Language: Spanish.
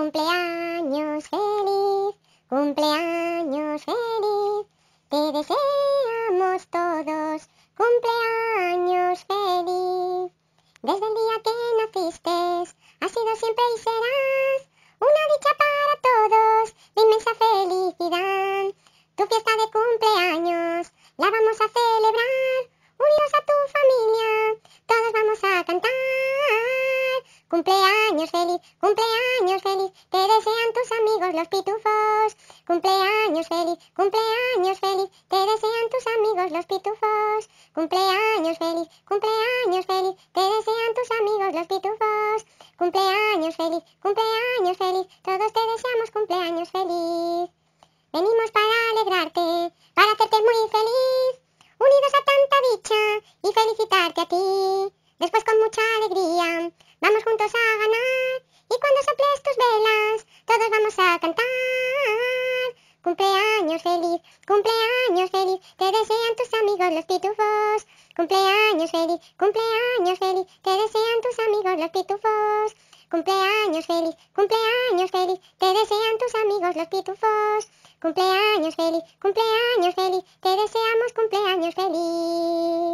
Cumpleaños feliz, cumpleaños feliz, te deseamos todos cumpleaños feliz. Desde el día que naciste, has sido siempre y serás una dicha para todos, de inmensa felicidad. Tu fiesta de cumpleaños la vamos a celebrar, unidos a tu familia, todos vamos a cantar. Cumpleaños feliz, cumpleaños feliz los pitufos. Cumpleaños feliz, cumpleaños feliz, te desean tus amigos los pitufos. Cumpleaños feliz, cumpleaños feliz, te desean tus amigos los pitufos. Cumpleaños feliz, cumpleaños feliz, todos te deseamos cumpleaños feliz. Venimos para alegrarte, para hacerte muy feliz, unidos a tanta dicha y felicitarte a ti. Después con mucha alegría, vamos juntos a ganar y cuando sople a cantar. Cumpleaños feliz, cumpleaños feliz, te desean tus amigos los pitufos. Cumpleaños feliz, cumpleaños feliz, te desean tus amigos los pitufos. Cumpleaños feliz, cumpleaños feliz, te desean tus amigos los pitufos. Cumpleaños feliz, cumpleaños feliz, te deseamos cumpleaños feliz.